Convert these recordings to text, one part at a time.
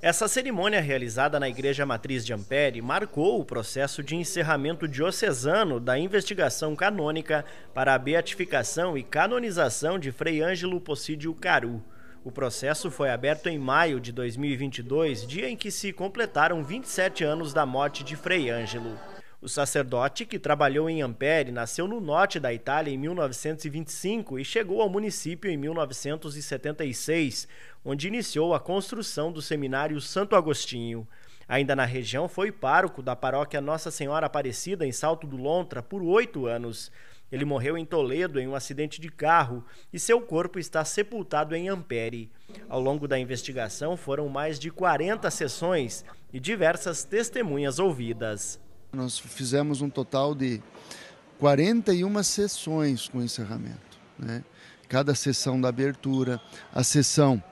Essa cerimônia realizada na Igreja Matriz de Ampere marcou o processo de encerramento diocesano da investigação canônica para a beatificação e canonização de Frei Ângelo Possídio Caru. O processo foi aberto em maio de 2022, dia em que se completaram 27 anos da morte de Frei Ângelo. O sacerdote, que trabalhou em Ampere, nasceu no norte da Itália em 1925 e chegou ao município em 1976, onde iniciou a construção do seminário Santo Agostinho. Ainda na região, foi pároco da paróquia Nossa Senhora Aparecida, em Salto do Lontra, por oito anos. Ele morreu em Toledo em um acidente de carro e seu corpo está sepultado em Ampere. Ao longo da investigação, foram mais de 40 sessões e diversas testemunhas ouvidas. Nós fizemos um total de 41 sessões com encerramento. Né? Cada sessão da abertura, a sessão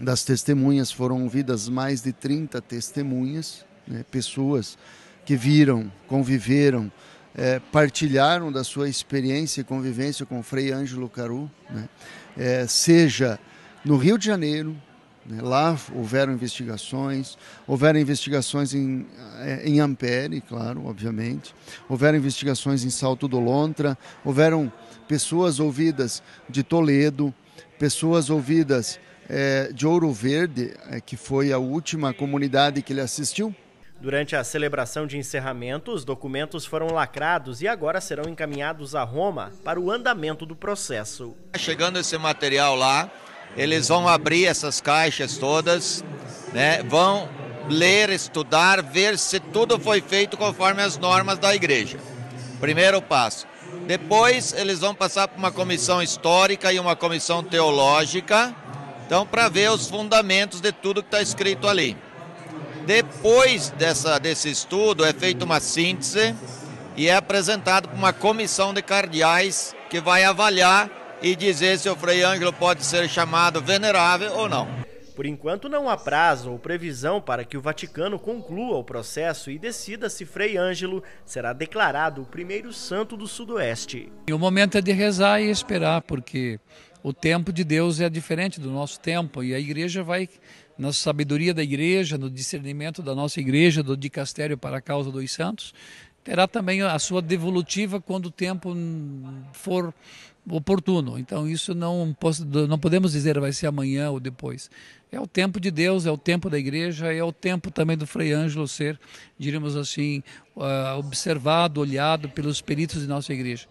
das testemunhas, foram ouvidas mais de 30 testemunhas, né? pessoas que viram, conviveram, é, partilharam da sua experiência e convivência com Frei Ângelo Caru, né? é, seja no Rio de Janeiro, né? Lá houveram investigações, houveram investigações em, eh, em Ampere, claro, obviamente, houveram investigações em Salto do Lontra, houveram pessoas ouvidas de Toledo, pessoas ouvidas é, de Ouro Verde, é, que foi a última comunidade que ele assistiu. Durante a celebração de encerramento, os documentos foram lacrados e agora serão encaminhados a Roma para o andamento do processo. Chegando esse material lá, eles vão abrir essas caixas todas, né? Vão ler, estudar, ver se tudo foi feito conforme as normas da igreja. Primeiro passo. Depois eles vão passar por uma comissão histórica e uma comissão teológica, então para ver os fundamentos de tudo que está escrito ali. Depois dessa, desse estudo é feita uma síntese e é apresentado para uma comissão de cardeais que vai avaliar e dizer se o Frei Ângelo pode ser chamado venerável ou não. Por enquanto, não há prazo ou previsão para que o Vaticano conclua o processo e decida se Frei Ângelo será declarado o primeiro santo do Sudoeste. E o momento é de rezar e esperar, porque o tempo de Deus é diferente do nosso tempo e a igreja vai, na sabedoria da igreja, no discernimento da nossa igreja, do dicastério para a causa dos santos, terá também a sua devolutiva quando o tempo for oportuno. Então isso não posso, não podemos dizer vai ser amanhã ou depois. É o tempo de Deus, é o tempo da igreja, é o tempo também do Frei Ângelo ser, diríamos assim, ah, observado, olhado pelos peritos de nossa igreja.